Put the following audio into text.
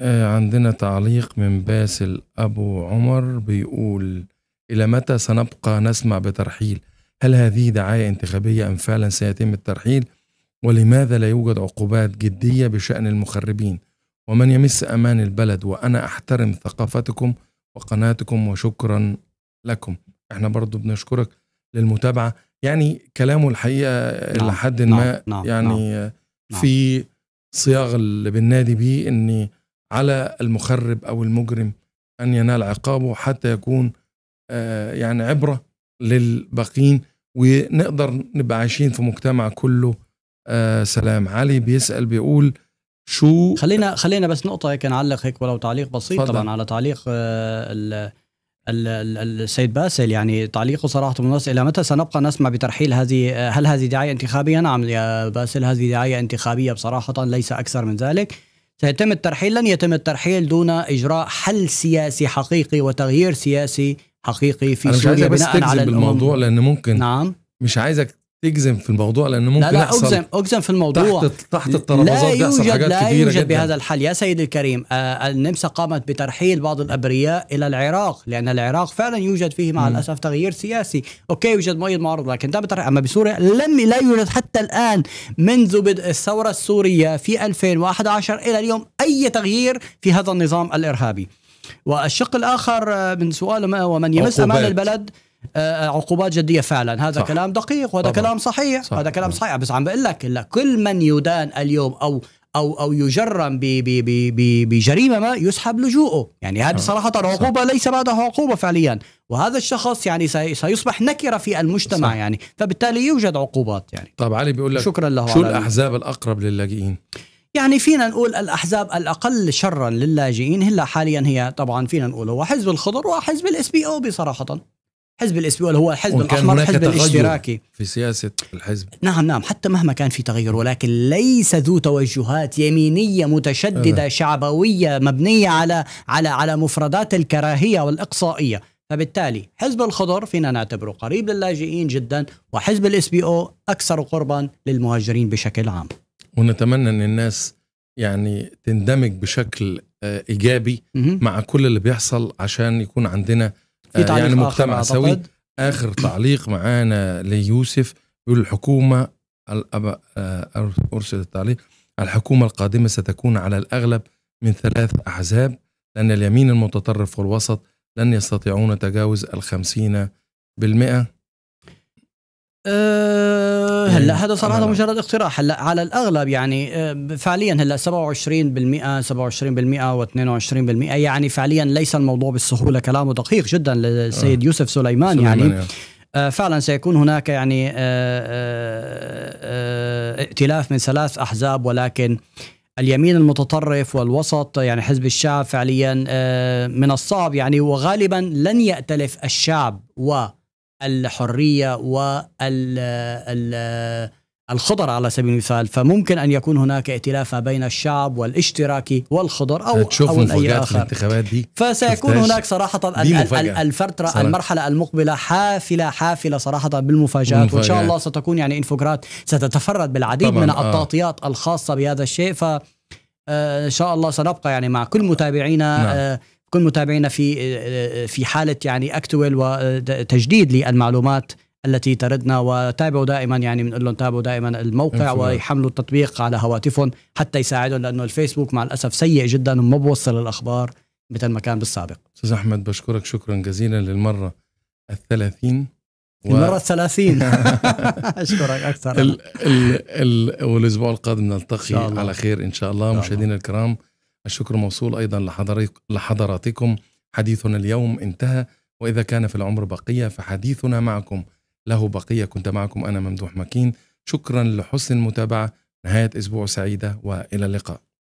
آه، عندنا تعليق من باسل أبو عمر بيقول إلى متى سنبقى نسمع بترحيل هل هذه دعاية انتخابية أم فعلا سيتم الترحيل ولماذا لا يوجد عقوبات جدية بشأن المخربين ومن يمس أمان البلد وأنا أحترم ثقافتكم وقناتكم وشكرا لكم احنا برضو بنشكرك للمتابعة يعني كلامه الحقيقة نعم لحد نعم، ما نعم يعني نعم, نعم. في صياغ اللي بنادي بيه أني على المخرب او المجرم ان ينال عقابه حتى يكون آه، يعني عبره للباقين ونقدر نبقى عايشين في مجتمع كله آه، سلام علي بيسال بيقول شو خلينا خلينا بس نقطه هيك نعلق هيك ولو تعليق بسيط فضل. طبعا على تعليق آه، ال السيد باسل يعني تعليقه صراحة الناس إلى متى سنبقى نسمع بترحيل هذه هل هذه دعاية انتخابية؟ نعم يا باسل هذه دعاية انتخابية بصراحة ليس أكثر من ذلك سيتم الترحيل لن يتم الترحيل دون اجراء حل سياسي حقيقي وتغيير سياسي حقيقي في سوريا بناء على الموضوع لان ممكن نعم مش عايزك تجزم في الموضوع لانه ممكن لا لا اجزم اجزم في الموضوع تحت تحت الترابيزات لا يوجد حاجات لا يوجد جدا. بهذا الحل يا سيدي الكريم آه النمسا قامت بترحيل بعض الابرياء الى العراق لان العراق فعلا يوجد فيه مع م. الاسف تغيير سياسي اوكي يوجد مؤيد معارض لكن ده بترحيل اما بسوريا لم لا يوجد حتى الان منذ بدء الثوره السوريه في 2011 الى اليوم اي تغيير في هذا النظام الارهابي والشق الاخر آه، من سؤال ما ومن يمس امان البلد آه، عقوبات جديه فعلا هذا صح. كلام دقيق وهذا طبعا. كلام صحيح صح. هذا كلام نعم. صحيح بس عم بقول لك كل من يدان اليوم او او او يجرم بجريمه ما يسحب لجوءه يعني هذه نعم. صراحه عقوبه ليس بعدها عقوبه فعليا وهذا الشخص يعني سيصبح نكره في المجتمع صح. يعني فبالتالي يوجد عقوبات يعني طب علي بيقول لك شكرا له شو الاحزاب الاقرب للاجئين يعني فينا نقول الاحزاب الاقل شرا للاجئين هلا حاليا هي طبعا فينا نقول هو حزب الخضر وحزب الاس بي او بصراحه حزب الاس اللي هو الحزب الاحمر الحزب الاشتراكي في سياسه الحزب نعم نعم حتى مهما كان في تغير ولكن ليس ذو توجهات يمينيه متشدده أه. شعبويه مبنيه على على على مفردات الكراهيه والاقصائيه فبالتالي حزب الخضر فينا نعتبره قريب للاجئين جدا وحزب الاس بي او اكثر قربا للمهاجرين بشكل عام ونتمنى ان الناس يعني تندمج بشكل آه، ايجابي مع كل اللي بيحصل عشان يكون عندنا في آه، يعني تعليق يعني مجتمع سوي اخر تعليق معانا ليوسف يقول الحكومه آه، ارسل التعليق الحكومه القادمه ستكون على الاغلب من ثلاث احزاب لان اليمين المتطرف والوسط لن يستطيعون تجاوز الخمسين بالمئة أه هلا إيه، هذا صراحه أنا مجرد اقتراح هلا على الاغلب يعني آه، فعليا هلا 27% 27% و22% يعني فعليا ليس الموضوع بالسهوله كلامه دقيق جدا للسيد آه. يوسف سليمان, يعني. سليمان يعني, يعني. فعلا سيكون هناك يعني آه، ائتلاف من ثلاث احزاب ولكن اليمين المتطرف والوسط يعني حزب الشعب فعليا من الصعب يعني وغالبا لن يأتلف الشعب و الحريه والخضر على سبيل المثال فممكن ان يكون هناك ائتلاف ما بين الشعب والاشتراكي والخضر او تشوف او اي اخر في الانتخابات دي فسيكون هناك صراحه الفتره صراحة. المرحله المقبله حافله حافله صراحه بالمفاجات وان شاء الله ستكون يعني انفوجرات ستتفرد بالعديد من آه. التغطيات الخاصه بهذا الشيء ف آه، ان شاء الله سنبقى يعني مع كل متابعينا نعم. آه، كل متابعينا في في حاله يعني أكتوال وتجديد للمعلومات التي تردنا وتابعوا دائما يعني بنقول لهم تابعوا دائما الموقع ويحملوا التطبيق على هواتفهم حتى يساعدهم لانه الفيسبوك مع الاسف سيء جدا وما بوصل الاخبار مثل ما كان بالسابق استاذ احمد بشكرك شكرا جزيلا للمره الثلاثين و... المرة الثلاثين أشكرك أكثر ال... ال... ال... والأسبوع القادم نلتقي على خير إن شاء الله مشاهدينا الكرام الشكر موصول أيضا لحضراتكم حديثنا اليوم انتهى وإذا كان في العمر بقية فحديثنا معكم له بقية كنت معكم أنا ممدوح مكين شكرا لحسن المتابعة نهاية أسبوع سعيدة وإلى اللقاء